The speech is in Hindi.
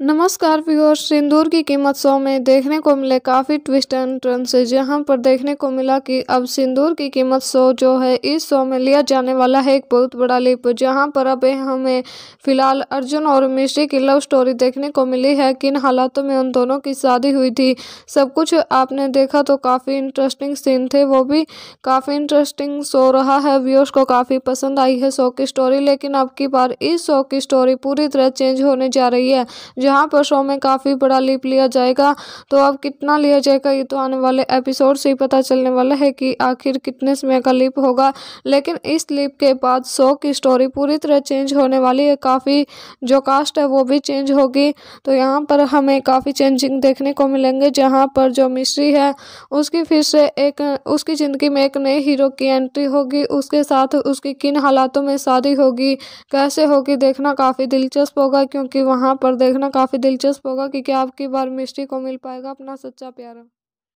नमस्कार व्यूअर्स सिंदूर की कीमत सौ में देखने को मिले काफ़ी ट्विस्ट एंड टर्न से जहां पर देखने को मिला कि अब सिंदूर की कीमत सौ जो है इस सौ में लिया जाने वाला है एक बहुत बड़ा लिप जहां पर अब हमें फिलहाल अर्जुन और मिश्री की लव स्टोरी देखने को मिली है किन हालातों में उन दोनों की शादी हुई थी सब कुछ आपने देखा तो काफ़ी इंटरेस्टिंग सीन थे वो भी काफ़ी इंटरेस्टिंग शो रहा है व्यूअर्स को काफ़ी पसंद आई है शो की स्टोरी लेकिन अब की बार इस शो की स्टोरी पूरी तरह चेंज होने जा रही है जहाँ पर शो में काफ़ी बड़ा लीप लिया जाएगा तो अब कितना लिया जाएगा ये तो आने वाले एपिसोड से ही पता चलने वाला है कि आखिर कितने समय का लीप होगा लेकिन इस लीप के बाद शो की स्टोरी पूरी तरह चेंज होने वाली है काफ़ी जो कास्ट है वो भी चेंज होगी तो यहाँ पर हमें काफ़ी चेंजिंग देखने को मिलेंगे जहाँ पर जो मिश्री है उसकी फिर से एक उसकी ज़िंदगी में एक नए हीरो की एंट्री होगी उसके साथ उसकी किन हालातों में शादी होगी कैसे होगी देखना काफ़ी दिलचस्प होगा क्योंकि वहाँ पर देखना काफ़ी दिलचस्प होगा क्योंकि आपकी बार मिस्ट्री को मिल पाएगा अपना सच्चा प्यारा